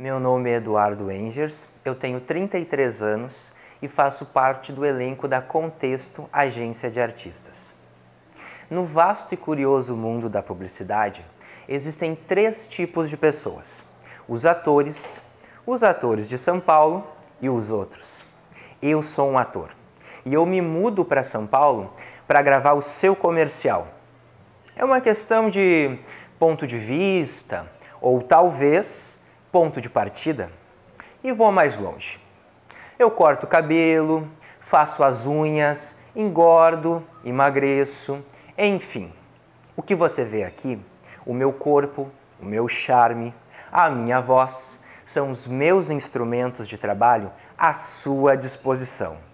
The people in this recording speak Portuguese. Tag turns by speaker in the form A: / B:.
A: Meu nome é Eduardo Engers, eu tenho 33 anos e faço parte do elenco da Contexto Agência de Artistas. No vasto e curioso mundo da publicidade, existem três tipos de pessoas: os atores, os atores de São Paulo e os outros. Eu sou um ator e eu me mudo para São Paulo para gravar o seu comercial. É uma questão de ponto de vista ou talvez ponto de partida e vou mais longe. Eu corto o cabelo, faço as unhas, engordo, emagreço, enfim. O que você vê aqui, o meu corpo, o meu charme, a minha voz, são os meus instrumentos de trabalho à sua disposição.